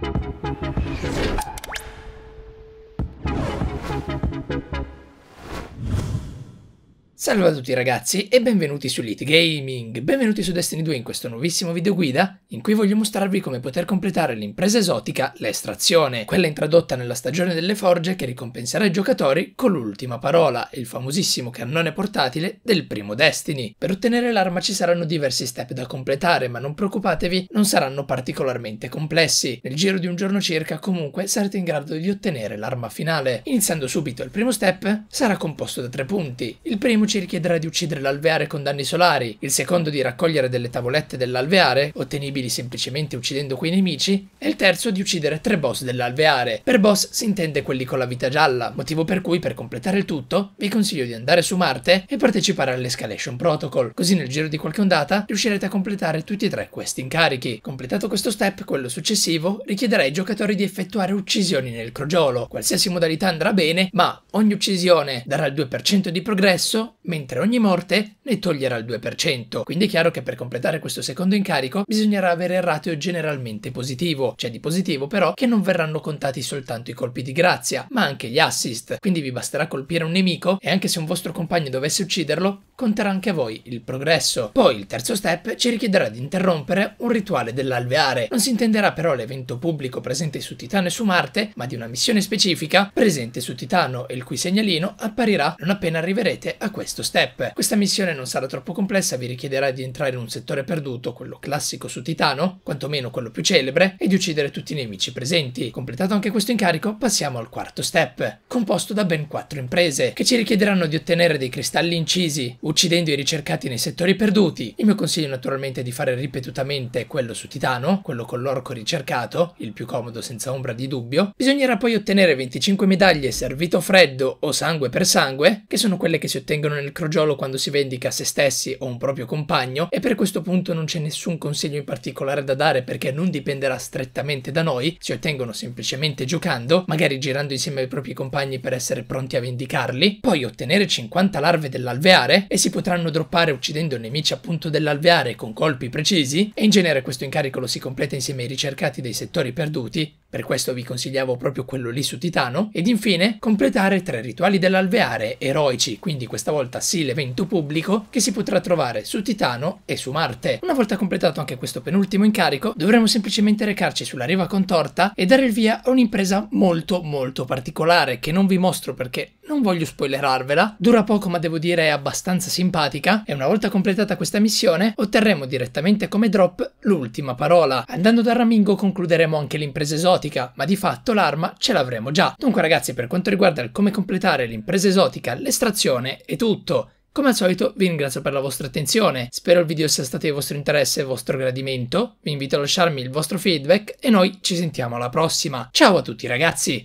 Thank you. Salve a tutti ragazzi e benvenuti su Elite Gaming, benvenuti su Destiny 2 in questo nuovissimo video guida in cui voglio mostrarvi come poter completare l'impresa esotica L'estrazione, quella introdotta nella stagione delle forge che ricompenserà i giocatori con l'ultima parola, il famosissimo cannone portatile del primo Destiny. Per ottenere l'arma ci saranno diversi step da completare ma non preoccupatevi, non saranno particolarmente complessi, nel giro di un giorno circa comunque sarete in grado di ottenere l'arma finale. Iniziando subito il primo step sarà composto da tre punti, il primo primo ci richiederà di uccidere l'alveare con danni solari, il secondo di raccogliere delle tavolette dell'alveare, ottenibili semplicemente uccidendo quei nemici, e il terzo di uccidere tre boss dell'alveare. Per boss si intende quelli con la vita gialla, motivo per cui per completare il tutto vi consiglio di andare su Marte e partecipare all'Escalation Protocol, così nel giro di qualche ondata riuscirete a completare tutti e tre questi incarichi. Completato questo step, quello successivo richiederà ai giocatori di effettuare uccisioni nel crogiolo. Qualsiasi modalità andrà bene, ma ogni uccisione darà il 2% di progresso mentre ogni morte ne toglierà il 2%. Quindi è chiaro che per completare questo secondo incarico bisognerà avere il ratio generalmente positivo. C'è di positivo però che non verranno contati soltanto i colpi di grazia, ma anche gli assist. Quindi vi basterà colpire un nemico e anche se un vostro compagno dovesse ucciderlo, conterà anche a voi il progresso. Poi il terzo step ci richiederà di interrompere un rituale dell'alveare. Non si intenderà però l'evento pubblico presente su Titano e su Marte, ma di una missione specifica presente su Titano e il cui segnalino apparirà non appena arriverete a questo questo step. Questa missione non sarà troppo complessa, vi richiederà di entrare in un settore perduto, quello classico su Titano, quantomeno quello più celebre, e di uccidere tutti i nemici presenti. Completato anche questo incarico, passiamo al quarto step, composto da ben quattro imprese, che ci richiederanno di ottenere dei cristalli incisi, uccidendo i ricercati nei settori perduti. Il mio consiglio naturalmente è di fare ripetutamente quello su Titano, quello con l'orco ricercato, il più comodo senza ombra di dubbio. Bisognerà poi ottenere 25 medaglie servito freddo o sangue per sangue, che sono quelle che si ottengono nel crogiolo quando si vendica a se stessi o un proprio compagno e per questo punto non c'è nessun consiglio in particolare da dare perché non dipenderà strettamente da noi, si ottengono semplicemente giocando, magari girando insieme ai propri compagni per essere pronti a vendicarli, poi ottenere 50 larve dell'alveare e si potranno droppare uccidendo nemici appunto dell'alveare con colpi precisi e in genere questo incarico lo si completa insieme ai ricercati dei settori perduti per questo vi consigliavo proprio quello lì su Titano, ed infine completare tre rituali dell'alveare eroici, quindi questa volta sì l'evento pubblico, che si potrà trovare su Titano e su Marte. Una volta completato anche questo penultimo incarico, dovremo semplicemente recarci sulla riva contorta e dare il via a un'impresa molto molto particolare, che non vi mostro perché non voglio spoilerarvela, dura poco ma devo dire è abbastanza simpatica, e una volta completata questa missione otterremo direttamente come drop l'ultima parola. Andando da Ramingo concluderemo anche l'impresa esotica, esotica, ma di fatto l'arma ce l'avremo già. Dunque ragazzi per quanto riguarda il come completare l'impresa esotica, l'estrazione è tutto. Come al solito vi ringrazio per la vostra attenzione, spero il video sia stato di vostro interesse e vostro gradimento, vi invito a lasciarmi il vostro feedback e noi ci sentiamo alla prossima. Ciao a tutti ragazzi!